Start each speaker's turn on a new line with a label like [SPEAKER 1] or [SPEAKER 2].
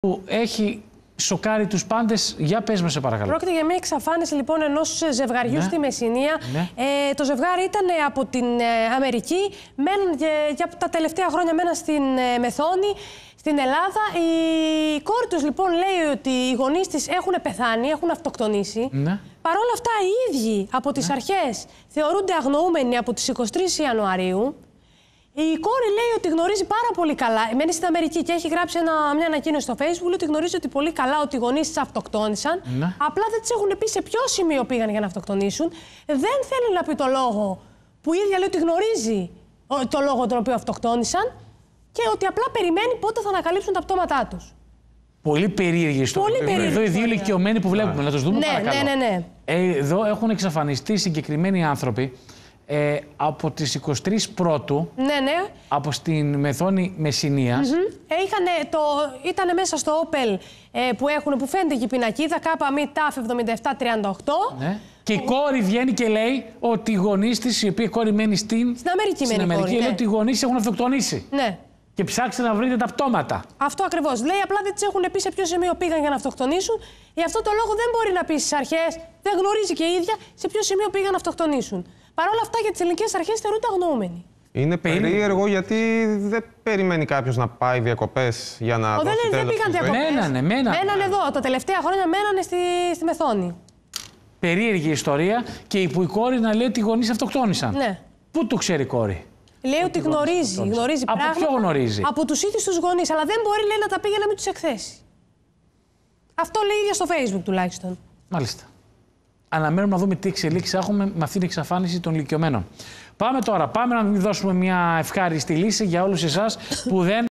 [SPEAKER 1] που έχει σοκάρει τους πάντες. Για πες με, σε παρακαλώ. Πρόκειται
[SPEAKER 2] για μια εξαφάνιση λοιπόν ενός ε, ζευγαριού ναι. στη Μεσσηνία. Ναι. Ε, το ζευγάρι ήταν ε, από την ε, Αμερική. Μένουν για, τα τελευταία χρόνια μένα στην Μεθόνη στην Ελλάδα. Η κόρη τους λοιπόν λέει ότι οι γονείς της έχουν πεθάνει, έχουν αυτοκτονήσει. Ναι. Παρ' όλα αυτά οι ίδιοι από τις ναι. αρχές θεωρούνται αγνοούμενοι από τις 23 Ιανουαρίου. Η κόρη λέει ότι γνωρίζει πάρα πολύ καλά. Μένει στην Αμερική και έχει γράψει ένα, μια ανακοίνωση στο Facebook ότι γνωρίζει ότι πολύ καλά ότι οι γονείς της αυτοκτόνησαν. Ναι. Απλά δεν τη έχουν πει σε ποιο σημείο πήγαν για να αυτοκτονήσουν. Δεν θέλει να πει το λόγο που η ίδια λέει ότι γνωρίζει το λόγο τον οποίο αυτοκτόνησαν και ότι απλά περιμένει πότε θα ανακαλύψουν τα πτώματά τους.
[SPEAKER 1] Πολύ περίεργη Πολύ περίεργη Εδώ οι δύο ηλικιωμένοι που βλέπουμε, να τους δούμε ναι, ναι, Ναι, ναι, ναι. Εδώ έχουν εξαφανιστεί συγκεκριμένοι άνθρωποι ε, από τις 23 Πρώτου, ναι, ναι. από στην Μεθόνη Μεσσηνίας.
[SPEAKER 2] Mm ε, ήταν μέσα στο όπελ ε, που έχουν, που φαίνεται και η πινακίδα, κάπα τάφ 7738.
[SPEAKER 1] Ναι. Και η κόρη βγαίνει και λέει ότι οι γονείς της, η οποία κόρη μένει στην, στην Αμερική, λέει ναι. ότι οι γονείς έχουν αυτοκτονήσει. Ναι. Και ψάξτε να βρείτε τα πτώματα.
[SPEAKER 2] Αυτό ακριβώς. Λέει απλά δεν τις έχουν πει σε ποιο σημείο πήγαν για να αυτοκτονήσουν. Γι' αυτό το λόγο δεν μπορεί να πει στις αρχές, δεν γνωρίζει και η ίδια σε ποιο σημείο πήγαν να αυτοκτονήσουν. Παρ' όλα αυτά για τις ελληνικές αρχές θεωρούνται αγνοούμενοι.
[SPEAKER 1] Είναι περίεργο γιατί δεν περιμένει κάποιος να πάει διακοπές για να. Ο, δεν, πήγαν διακοπές. Μένανε, μένανε. Μένανε εδώ.
[SPEAKER 2] Τα τελευταία χρόνια μένανε στη, στη Μεθόνη.
[SPEAKER 1] Περίεργη ιστορία και που η κόρη να λέει ότι οι γονείς αυτοκτόνησαν. Ναι. Πού το ξέρει η κόρη.
[SPEAKER 2] Λέει ότι γνωρίζει. Γνωρίζει, Από ποιο γνωρίζει. Από τους ίδιους τους γονείς. Αλλά δεν μπορεί λέει, να τα πήγε να μην τους εκθέσεις. Αυτό λέει ίδια στο Facebook τουλάχιστον.
[SPEAKER 1] Μάλιστα αναμένουμε να δούμε τι εξελίξεις έχουμε με αυτή την εξαφάνιση των ηλικιωμένων. Πάμε τώρα, πάμε να δώσουμε μια ευχάριστη λύση για όλους εσάς που δεν